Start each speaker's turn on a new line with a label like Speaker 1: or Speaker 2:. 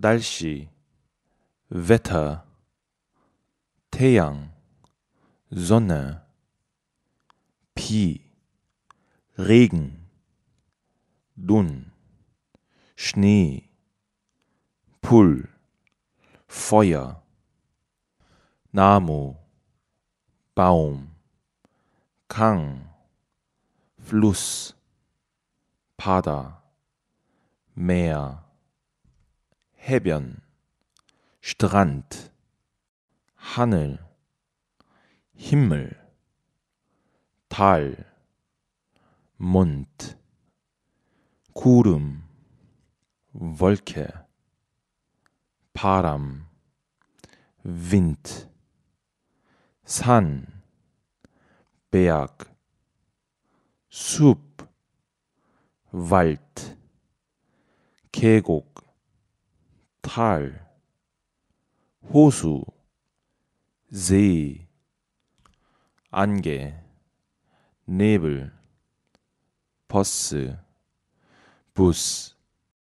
Speaker 1: 날씨, Wetter, 태양, Sonne, Pi, Regen, Dun, Schnee, Pull, Feuer, Namu, Baum, Kang, Fluss, Pada, Meer, 해변 Strand 하늘 힘을 달 Mond 구름 Wolke 바람 Wind 산 Berg 숲 Wald 계곡 탈, 호수, 제, e 안개, 네블, 버스, 부스